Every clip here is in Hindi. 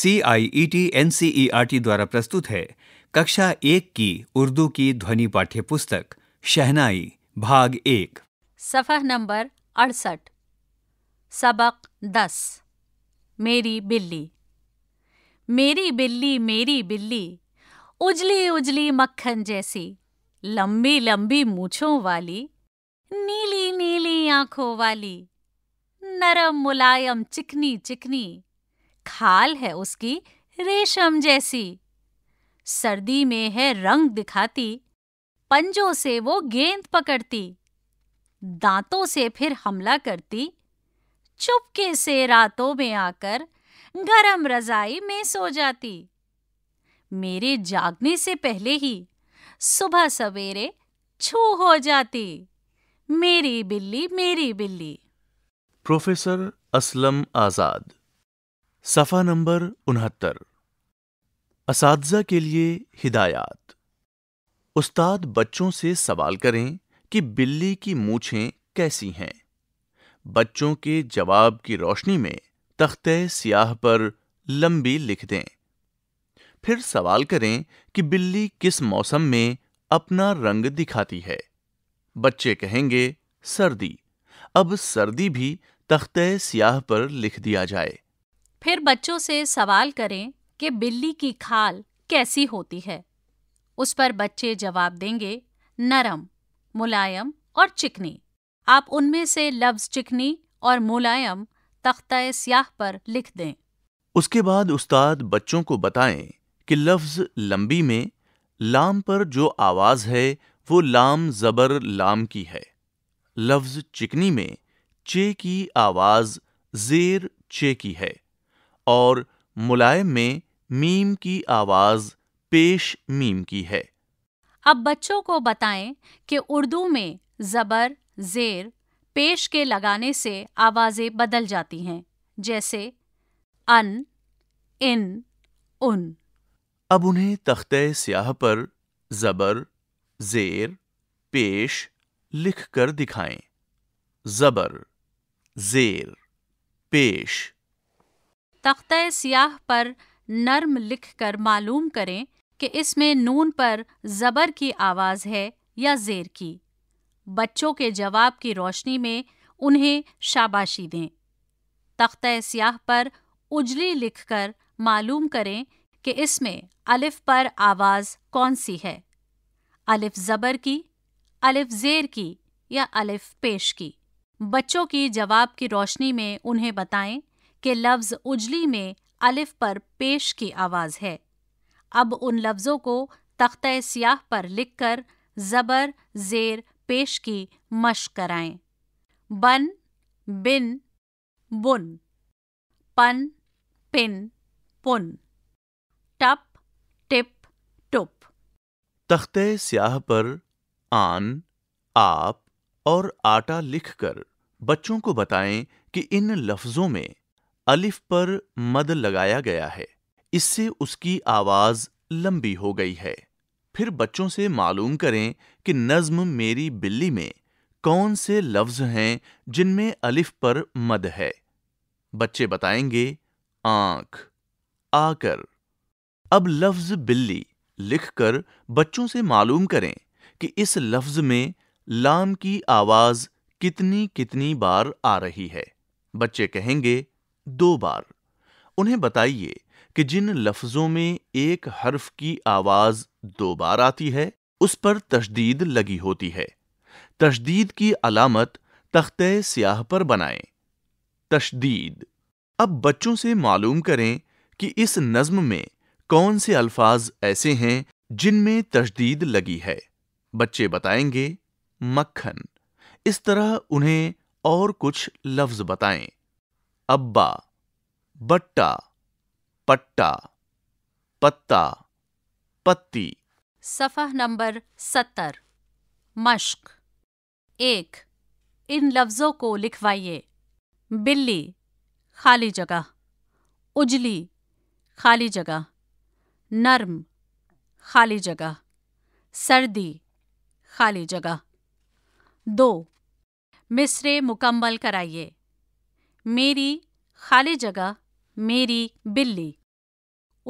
C I E T N C E R T द्वारा प्रस्तुत है कक्षा एक की उर्दू की ध्वनि पाठ्य पुस्तक शहनाई भाग एक सफ़ह नंबर अड़सठ सबक दस मेरी बिल्ली मेरी बिल्ली मेरी बिल्ली उजली उजली मक्खन जैसी लंबी लंबी मूछों वाली नीली नीली आंखों वाली नरम मुलायम चिकनी चिकनी खाल है उसकी रेशम जैसी सर्दी में है रंग दिखाती पंजों से वो गेंद पकड़ती दांतों से फिर हमला करती चुपके से रातों में आकर गरम रजाई में सो जाती मेरे जागने से पहले ही सुबह सवेरे छू हो जाती मेरी बिल्ली मेरी बिल्ली प्रोफेसर असलम आज़ाद सफ़ा नंबर उनहत्तर इस के लिए हिदायत उस्ताद बच्चों से सवाल करें कि बिल्ली की मूछें कैसी हैं बच्चों के जवाब की रोशनी में तख्ते सियाह पर लंबी लिख दें फिर सवाल करें कि बिल्ली किस मौसम में अपना रंग दिखाती है बच्चे कहेंगे सर्दी अब सर्दी भी तख्ते सियाह पर लिख दिया जाए फिर बच्चों से सवाल करें कि बिल्ली की खाल कैसी होती है उस पर बच्चे जवाब देंगे नरम मुलायम और चिकनी आप उनमें से लफ्ज चिकनी और मुलायम तख्ता स्याह पर लिख दें उसके बाद उस्ताद बच्चों को बताएं कि लफ्ज लंबी में लाम पर जो आवाज है वो लाम जबर लाम की है लफ्ज चिकनी में चे की आवाज जेर चे की है और मुलायम में मीम की आवाज पेश मीम की है अब बच्चों को बताएं कि उर्दू में जबर जेर पेश के लगाने से आवाजें बदल जाती हैं जैसे अन इन उन अब उन्हें तख्ते स्याह पर जबर जेर पेश लिख कर दिखाएं जबर जेर पेश तख्त सियाह पर नर्म लिख कर मालूम करें कि इसमें नून पर ज़बर की आवाज़ है या ज़ेर की बच्चों के जवाब की रोशनी में उन्हें शाबाशी दें तख्त सियाह पर उजली लिखकर मालूम करें कि इसमें अलिफ पर आवाज़ कौन सी है अलिफ ज़बर की अलिफ ज़ेर की या अलिफ पेश की बच्चों की जवाब की रोशनी में उन्हें बताएं के लफ्ज़ उजली में अलिफ पर पेश की आवाज़ है अब उन लफ्ज़ों को तख्त सियाह पर लिखकर ज़बर ज़ेर पेश की मश कराएं बन बिन बुन पन पिन पुन टप टिप टुप तख्ते सियाह पर आन आप और आटा लिखकर बच्चों को बताएं कि इन लफ्ज़ों में अलिफ पर मद लगाया गया है इससे उसकी आवाज लंबी हो गई है फिर बच्चों से मालूम करें कि नज्म मेरी बिल्ली में कौन से लफ्ज हैं जिनमें अलिफ पर मद है बच्चे बताएंगे आंख आकर अब लफ्ज बिल्ली लिखकर बच्चों से मालूम करें कि इस लफ्ज में लाम की आवाज कितनी कितनी बार आ रही है बच्चे कहेंगे दो बार उन्हें बताइए कि जिन लफ्जों में एक हर्फ की आवाज दो बार आती है उस पर तशदीद लगी होती है तशदीद की अलामत तख्ते स्याह पर बनाएं तशदीद अब बच्चों से मालूम करें कि इस नज्म में कौन से अल्फाज ऐसे हैं जिनमें तशदीद लगी है बच्चे बताएंगे मक्खन इस तरह उन्हें और कुछ लफ्ज बताएं अब्बा बट्टा पट्टा पत्ता पत्ती सफ़ह नंबर सत्तर मश्क एक इन लफ्ज़ों को लिखवाइए बिल्ली खाली जगह उजली खाली जगह नर्म खाली जगह सर्दी खाली जगह दो मिसरे मुकम्मल कराइए मेरी खाली जगह मेरी बिल्ली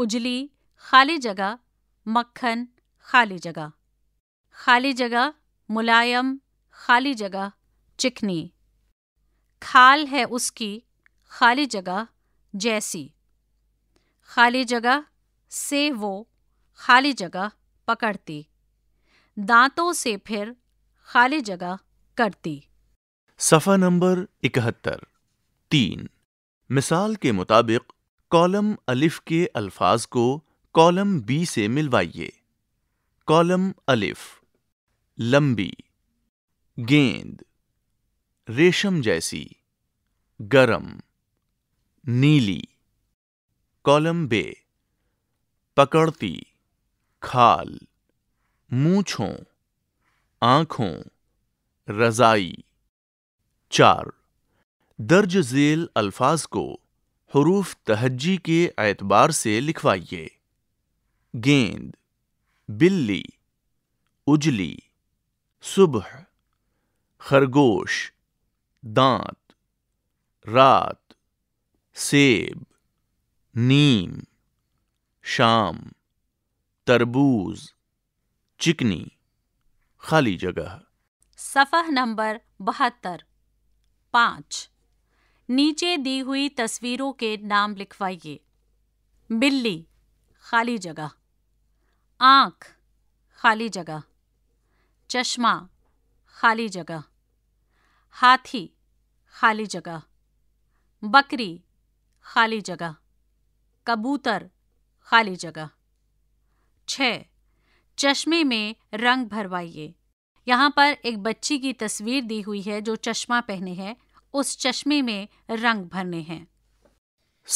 उजली खाली जगह मक्खन खाली जगह खाली जगह मुलायम खाली जगह चिकनी खाल है उसकी खाली जगह जैसी खाली जगह से वो खाली जगह पकड़ती दांतों से फिर खाली जगह करती सफ़ा नंबर इकहत्तर तीन मिसाल के मुताबिक कॉलम अलिफ के अल्फाज को कॉलम बी से मिलवाइए कॉलम अलिफ लंबी गेंद रेशम जैसी गरम नीली कॉलम बे पकड़ती खाल मूछों आंखों रजाई चार दर्ज झेल अल्फाज को हरूफ तहजी के एतबार से लिखवाइए गेंद बिल्ली उजली सुबह खरगोश दांत रात सेब नीम शाम तरबूज चिकनी खाली जगह सफ़ह नंबर बहत्तर पाँच नीचे दी हुई तस्वीरों के नाम लिखवाइए बिल्ली खाली जगह आंख खाली जगह चश्मा खाली जगह हाथी खाली जगह बकरी खाली जगह कबूतर खाली जगह छ चश्मे में रंग भरवाइए यहाँ पर एक बच्ची की तस्वीर दी हुई है जो चश्मा पहने हैं उस चश्मे में रंग भरने हैं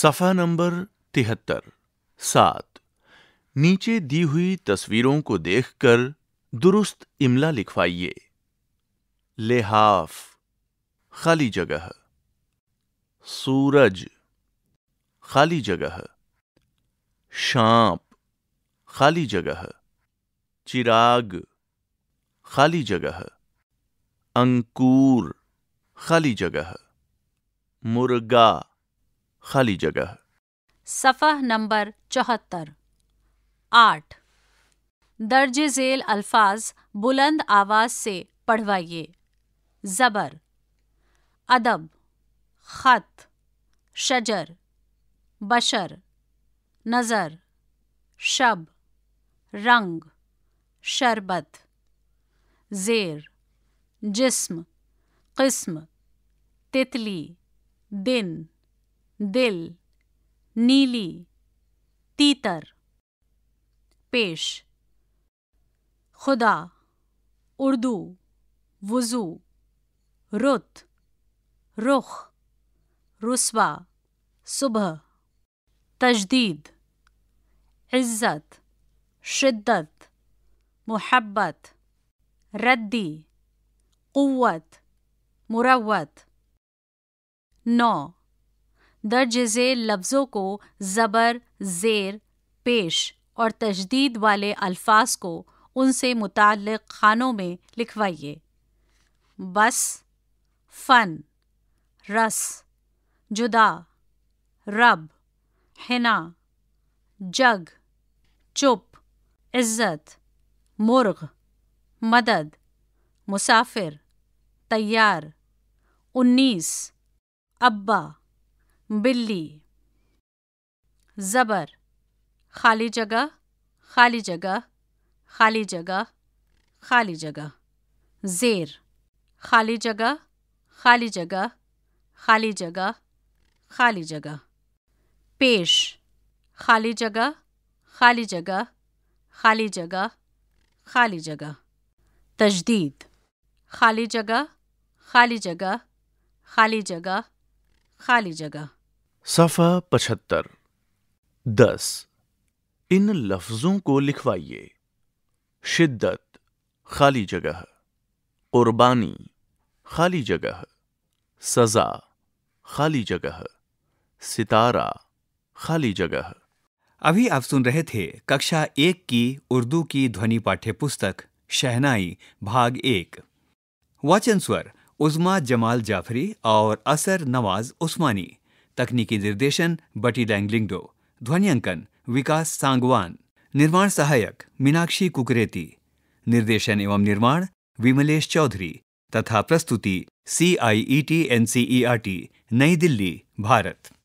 सफा नंबर तिहत्तर सात नीचे दी हुई तस्वीरों को देखकर दुरुस्त इमला लिखवाइए लेहाफ खाली जगह सूरज खाली जगह शांप खाली जगह चिराग खाली जगह अंकुर खाली जगह मुर्गा खाली जगह सफ़ह नंबर चौहत्तर आठ दर्ज झेल अल्फाज बुलंद आवाज से पढ़वाइए ज़बर अदब ख़त शजर बशर नज़र शब रंग शरबत ज़ेर जिस्म قسم تتلي دن دل نيلي تيتر پیش خدا اردو وضو رت رخ رسوا صبح تجدید عزت شدت محبت ردي قوت मुरवत नौ दर्ज झेल लफ्ज़ों को ज़बर ज़ेर पेश और तजदीद वाले अल्फाज को उनसे मुतल खानों में लिखवाइए बस फ़न रस जुदा रब हिना जग चुप इज़्ज़त मुर्ग मदद मुसाफिर तैयार उन्नीस अब्बा बिल्ली ज़बर खाली जगह खाली जगह खाली जगह खाली जगह ज़ेर खाली जगह खाली जगह खाली जगह खाली जगह पेश खाली जगह खाली जगह खाली जगह खाली जगह तजदीद खाली जगह खाली जगह खाली जगह खाली जगह सफ़ा पचहत्तर दस इन लफ्ज़ों को लिखवाइए शिद्दत खाली जगह कुर्बानी खाली जगह सज़ा खाली जगह सितारा खाली जगह अभी आप सुन रहे थे कक्षा एक की उर्दू की ध्वनि पाठ्य पुस्तक शहनाई भाग एक वाचन स्वर उज़मा जमाल जाफरी और असर नवाज उस्मानी तकनीकी निर्देशन बटी डैंगलिंगडो ध्वनियांकन विकास सांगवान निर्माण सहायक मीनाक्षी कुकरेती निर्देशन एवं निर्माण विमलेश चौधरी तथा प्रस्तुति C I E T N C E R T नई दिल्ली भारत